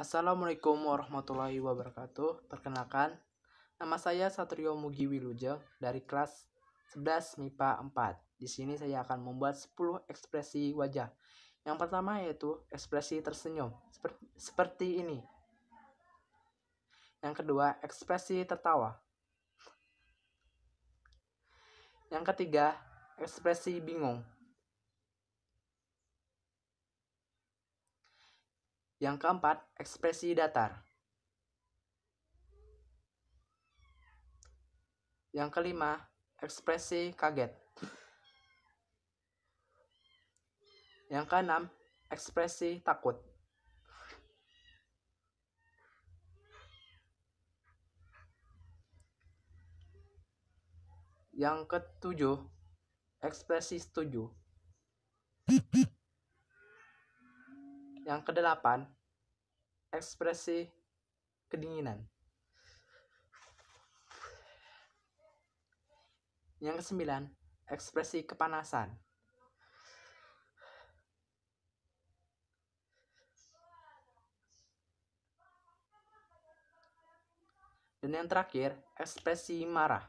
Assalamualaikum warahmatullahi wabarakatuh. Perkenalkan, nama saya Satrio Mugi Wiluja dari kelas 11 MIPA 4. Di sini saya akan membuat 10 ekspresi wajah. Yang pertama yaitu ekspresi tersenyum, seperti, seperti ini. Yang kedua, ekspresi tertawa. Yang ketiga, ekspresi bingung. Yang keempat, ekspresi datar. Yang kelima, ekspresi kaget. Yang keenam, ekspresi takut. Yang ketujuh, ekspresi setuju. Yang kedelapan, ekspresi kedinginan. Yang kesembilan, ekspresi kepanasan. Dan yang terakhir, ekspresi marah.